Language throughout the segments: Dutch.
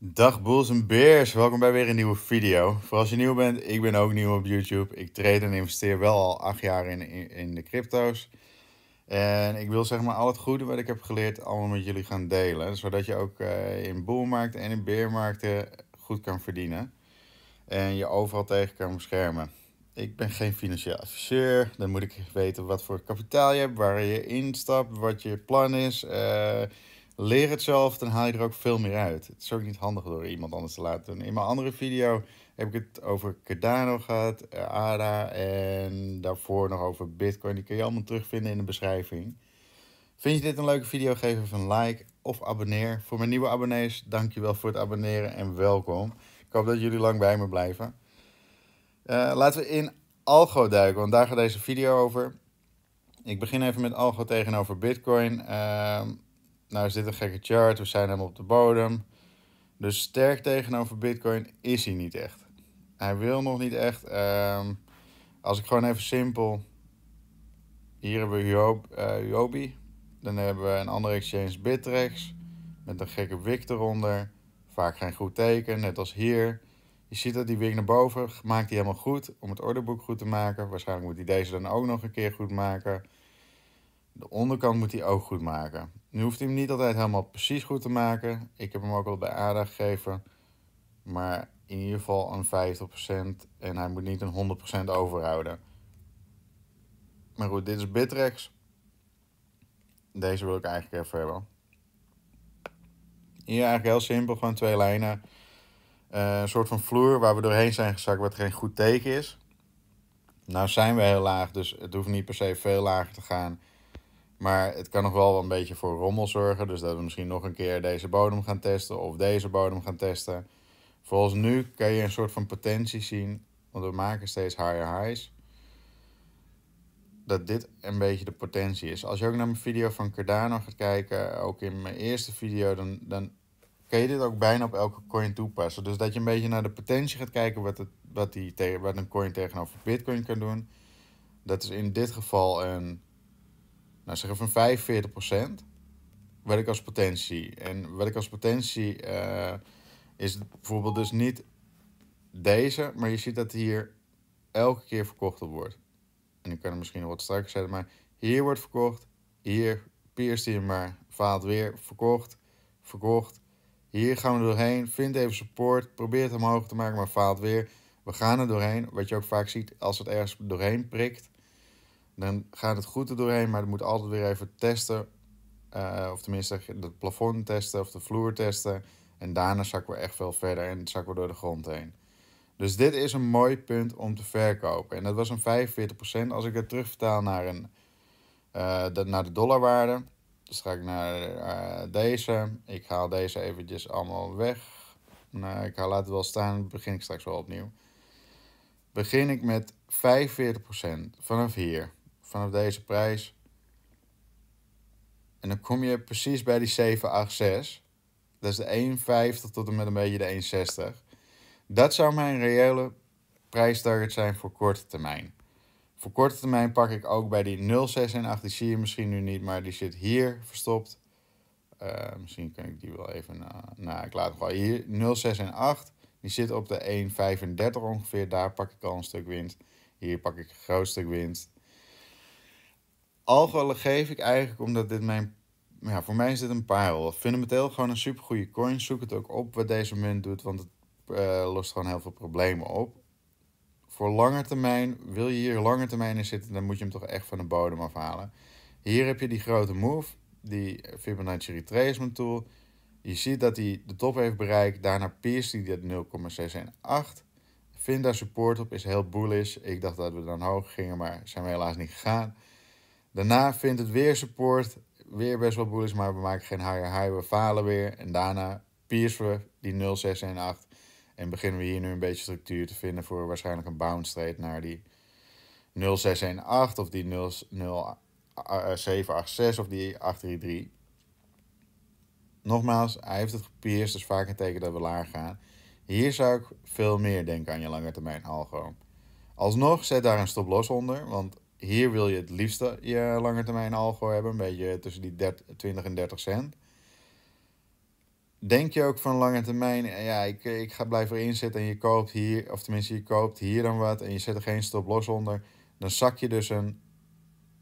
Dag Bulls en beers, welkom bij weer een nieuwe video. Voor als je nieuw bent, ik ben ook nieuw op YouTube. Ik trade en investeer wel al acht jaar in, in, de crypto's. En ik wil zeg maar al het goede wat ik heb geleerd allemaal met jullie gaan delen. Zodat je ook eh, in boelmarkten en in beermarkten goed kan verdienen. En je overal tegen kan beschermen. Ik ben geen financieel adviseur. Dan moet ik weten wat voor kapitaal je hebt, waar je instapt, wat je plan is... Eh, leer het zelf, dan haal je er ook veel meer uit. Het is ook niet handig door iemand anders te laten doen. In mijn andere video heb ik het over Cardano gehad, ADA eh, en daarvoor nog over Bitcoin. Die kun je allemaal terugvinden in de beschrijving. Vind je dit een leuke video? Geef even een like of abonneer. Voor mijn nieuwe abonnees, dankjewel voor het abonneren en welkom. Ik hoop dat jullie lang bij me blijven. Eh, laten we in Algo duiken, want daar gaat deze video over. Ik begin even met Algo tegenover Bitcoin. Uh, nou is dit een gekke chart, we zijn helemaal op de bodem. Dus sterk tegenover Bitcoin is hij niet echt. Hij wil nog niet echt. Ehm, als ik gewoon even simpel. Hier hebben we Uob, Uobi. Eh, dan hebben we een andere exchange, Bittrex. Met een gekke Wik eronder. Vaak geen goed teken, net als hier. Je ziet dat die wick naar boven maakt hij helemaal goed om het orderboek goed te maken. Waarschijnlijk moet hij deze dan ook nog een keer goed maken. De onderkant moet hij ook goed maken. Nu hoeft hij hem niet altijd helemaal precies goed te maken. Ik heb hem ook wel bij aardig gegeven. Maar in ieder geval een 50% en hij moet niet een 100% overhouden. Maar goed, dit is Bittrex. Deze wil ik eigenlijk even hebben. Hier eigenlijk heel simpel, gewoon twee lijnen. Eh, een soort van vloer waar we doorheen zijn gezakt wat geen goed teken is. Nou zijn we heel laag, dus het hoeft niet per se veel lager te gaan. Maar het kan nog wel een beetje voor rommel zorgen. Dus dat we misschien nog een keer deze bodem gaan testen of deze bodem gaan testen. Volgens nu kan je een soort van potentie zien, want we maken steeds higher highs. Dat dit een beetje de potentie is. Als je ook naar mijn video van Cardano gaat kijken, ook in mijn eerste video, dan, dan kan je dit ook bijna op elke coin toepassen. Dus dat je een beetje naar de potentie gaat kijken wat, het, wat, die, wat een coin tegenover Bitcoin kan doen. Dat is in dit geval een nou zeg even 45 procent, ik als potentie. En ik als potentie eh, is bijvoorbeeld dus niet deze, maar je ziet dat hier elke keer verkocht op wordt. En ik kan het misschien nog wat strakker zetten, maar hier wordt verkocht, hier pierst hij maar, faalt weer, verkocht, verkocht. Hier gaan we doorheen, vindt even support, probeert hem hoger te maken, maar faalt weer. We gaan er doorheen, wat je ook vaak ziet als het ergens doorheen prikt dan gaat het goed er doorheen, maar dan moet altijd weer even testen. Eh, of tenminste, het plafond testen of de vloer testen. En daarna zakken we echt veel verder en zakken we door de grond heen. Dus dit is een mooi punt om te verkopen. En dat was een 45%. Als ik het terugvertaal naar, een, eh, de, naar de dollarwaarde. Dus ga ik naar eh, deze. Ik haal deze eventjes allemaal weg. Nou, ik laat laten wel staan. Begin ik straks wel opnieuw. Begin ik met 45% vanaf hier vanaf deze prijs. En dan kom je precies bij die 786. Dat is de 1,50 tot en met een beetje de 1,60. Dat zou mijn reële prijstarget zijn voor korte termijn. Voor korte termijn pak ik ook bij die 06 en 8. Die zie je misschien nu niet, maar die zit hier verstopt. Eh, misschien kan ik die wel even. Na, nou, ik laat hem gewoon hier. 06 en 8. Die zit op de 1,35 ongeveer. Daar pak ik al een stuk winst. Hier pak ik een groot stuk wind. Algehele geef ik eigenlijk omdat dit mijn... Ja, voor mij is dit een parel. Fundamenteel gewoon een supergoeie coin. Zoek het ook op wat deze munt doet, want het eh, lost gewoon heel veel problemen op. Voor lange termijn, wil je hier lange termijn in zitten, dan moet je hem toch echt van de bodem afhalen. Hier heb je die grote move, die Fibonacci Retracement Tool. Je ziet dat hij de top heeft bereikt, daarna pierce hij dat 0,618. Vind daar support op, is heel bullish. Ik dacht dat we dan hoog gingen, maar zijn we helaas niet gegaan. Daarna vindt het weer support weer best wel bullish, maar we maken geen higher high, we falen weer. En daarna piercen we die 0618 en beginnen we hier nu een beetje structuur te vinden voor waarschijnlijk een bounce trade naar die 0618 of die 0786 eh, of die 833. Nogmaals, hij heeft het gepierst, dus vaak een teken dat we laag gaan. Hier zou ik veel meer denken aan je lange termijn algo. Alsnog, zet daar een stop los onder, want hier wil je het liefste je termijn algo hebben, een beetje tussen die 30, 20 en 30 cent. Denk je ook van lange termijn, ja, ik, ik ga blijven erin zitten en je koopt hier, of tenminste je koopt hier dan wat en je zet er geen stop los onder, dan zak je dus een,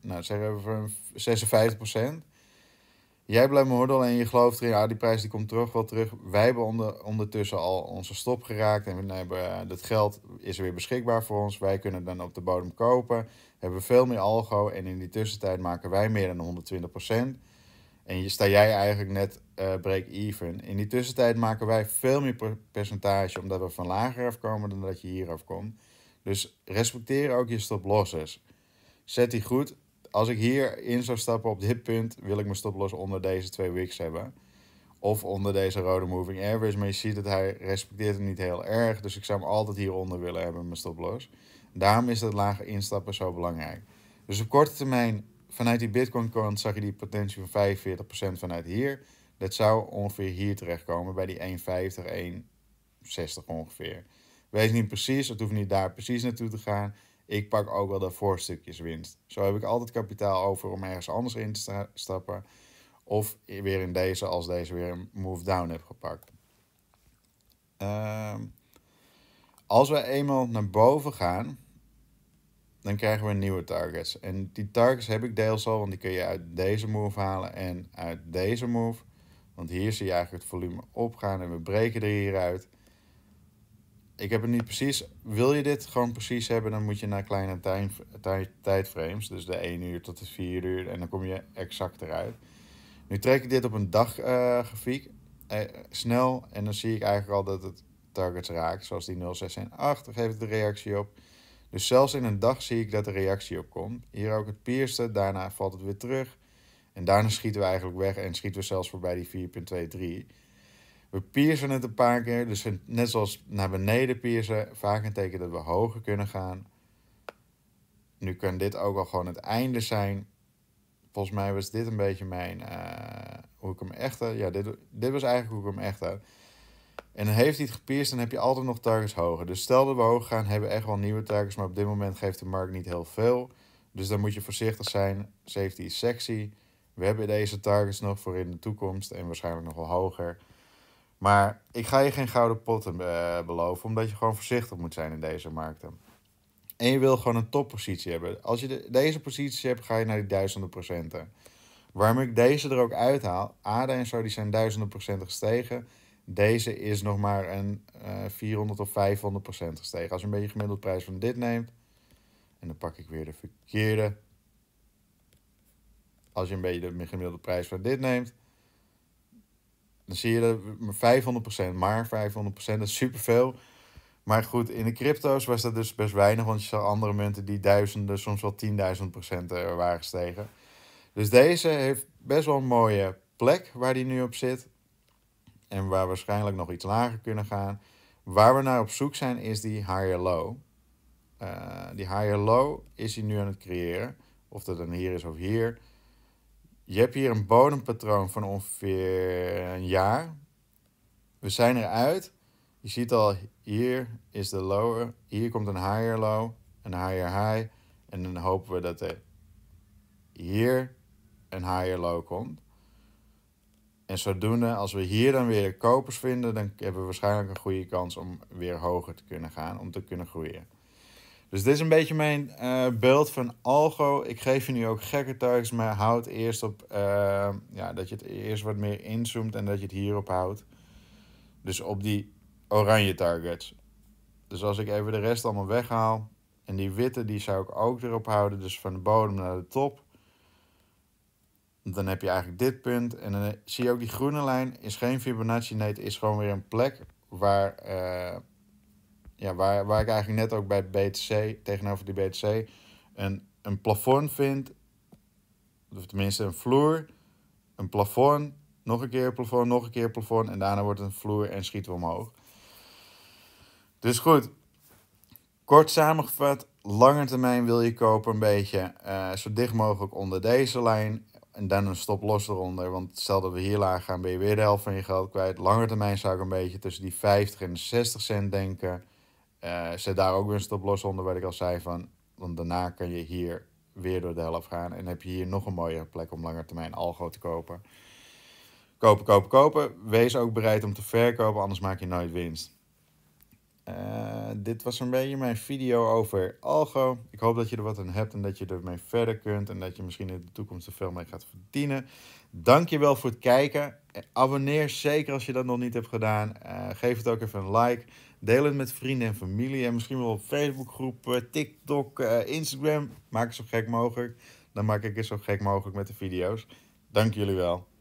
nou zeg even een 56 Jij blijft Moordel en je gelooft erin, ja, die prijs die komt terug, wel terug. Wij hebben ondertussen al onze stop geraakt en we hebben, eh, dat geld is weer beschikbaar voor ons. Wij kunnen dan op de bodem kopen, hebben veel meer algo en in die tussentijd maken wij meer dan 120%. En je, sta jij eigenlijk net eh, break-even. In die tussentijd maken wij veel meer percentage omdat we van lager afkomen dan dat je hier afkomt. Dus respecteer ook je stop losses. Zet die goed als ik hier in zou stappen op dit punt, wil ik mijn stoploss onder deze twee wicks hebben. Of onder deze rode moving average. Maar je ziet dat hij respecteert het niet heel erg. Dus ik zou hem altijd hieronder willen hebben, mijn stoploss. Daarom is dat lage instappen zo belangrijk. Dus op korte termijn, vanuit die bitcoin kant zag je die potentie van 45% vanuit hier. Dat zou ongeveer hier terechtkomen, bij die 1,50, 1,60 ongeveer. Wees niet precies, het hoeft niet daar precies naartoe te gaan. Ik pak ook wel de voorstukjes winst. Zo heb ik altijd kapitaal over om ergens anders in te stappen. Of weer in deze, als deze weer een move down heb gepakt. Ehm, als we eenmaal naar boven gaan, dan krijgen we nieuwe targets. En die targets heb ik deels al, want die kun je uit deze move halen en uit deze move. Want hier zie je eigenlijk het volume opgaan en we breken er hieruit ik heb het niet precies. Wil je dit gewoon precies hebben, dan moet je naar kleine tijd, tijdframes. Dus de 1 uur tot de 4 uur. En dan kom je exact eruit. Nu trek ik dit op een daggrafiek. Eh, uh, eh, snel. En dan zie ik eigenlijk al dat het targets raakt. Zoals die 0618 dan geeft het de reactie op. Dus zelfs in een dag zie ik dat de reactie op komt. Hier ook het pierste. Daarna valt het weer terug. En daarna schieten we eigenlijk weg. En schieten we zelfs voorbij die 4.23. We piercen het een paar keer. Dus net zoals naar beneden piercen, vaak een teken dat we hoger kunnen gaan. Nu kan dit ook al gewoon het einde zijn. Volgens mij was dit een beetje mijn. Eh, hoe ik hem echt Ja, dit, dit was eigenlijk hoe ik hem echt had. En heeft hij het gepierst, dan heb je altijd nog targets hoger. Dus stel dat we hoog gaan, hebben we echt wel nieuwe targets. Maar op dit moment geeft de markt niet heel veel. Dus dan moet je voorzichtig zijn. Safety is sexy. We hebben deze targets nog voor in de toekomst. En waarschijnlijk nog wel hoger. Maar ik ga je geen gouden potten eh, beloven, omdat je gewoon voorzichtig moet zijn in deze markten. En je wil gewoon een toppositie hebben. Als je deze positie hebt, ga je naar die duizenden procenten. Waarom ik deze er ook uithaal, ADA en zo die zijn duizenden procenten gestegen. Deze is nog maar een uh, eh, 400 of 500 procent gestegen. Als je een beetje gemiddelde prijs van dit neemt, en dan pak ik weer de verkeerde. Als je een beetje de gemiddelde prijs van dit neemt, dan zie je dat 500%, maar 500%, dat is superveel. Maar goed, in de crypto's was dat dus best weinig, want je zag andere munten die duizenden, soms wel 10.000 procent eh, waren gestegen. Dus deze heeft best wel een mooie plek waar die nu op zit. En waar waarschijnlijk nog iets lager kunnen gaan. Waar we naar op zoek zijn is die higher low. Eh, die higher low is hij nu aan het creëren. Of dat dan hier is of hier. Je hebt hier een bodempatroon van ongeveer een jaar. We zijn eruit. Je ziet al, hier is de lower. Hier komt een higher low, een higher high. En dan hopen we dat er hier een higher low komt. En zodoende, als we hier dan weer kopers vinden, dan hebben we waarschijnlijk een goede kans om weer hoger te kunnen gaan, om te kunnen groeien. Dus dit is een beetje mijn eh, beeld van Algo. Ik geef je nu ook gekke targets, maar houd eerst op eh, ja, dat je het eerst wat meer inzoomt en dat je het hierop houdt. Dus op die oranje targets. Dus als ik even de rest allemaal weghaal. En die witte die zou ik ook erop houden. Dus van de bodem naar de top. Dan heb je eigenlijk dit punt. En dan eh, zie je ook die groene lijn. Is geen Fibonacci. Nee, het is gewoon weer een plek waar ja, waar, waar ik eigenlijk net ook bij BTC, tegenover die BTC, een, een plafond vind, of tenminste een vloer, een plafond, nog een keer plafond, nog een keer plafond, en daarna wordt het een vloer en schieten we omhoog. Dus goed, kort samengevat, langer termijn wil je kopen een beetje eh, zo dicht mogelijk onder deze lijn. En dan een stop los eronder. Want stel dat we hier laag gaan, ben je weer de helft van je geld kwijt. Langer termijn zou ik een beetje tussen die 50 en 60 cent denken. Uh, zet daar ook weer een stoploss onder, wat ik al zei. Van, want daarna kan je hier weer door de helft gaan. En heb je hier nog een mooie plek om langer termijn algo te kopen. Kopen, kopen, kopen. Wees ook bereid om te verkopen, anders maak je nooit winst. Eh, dit was een beetje mijn video over algo. Ik hoop dat je er wat aan hebt en dat je ermee verder kunt. En dat je misschien in de toekomst er veel mee gaat verdienen. Dankjewel voor het kijken. Eh, abonneer zeker als je dat nog niet hebt gedaan. geef het ook even een like. Deel het met vrienden en familie en misschien wel op Facebookgroep, TikTok, eh, Instagram. Maak het zo gek mogelijk. Dan maak ik het zo gek mogelijk met de video's. Dank jullie wel.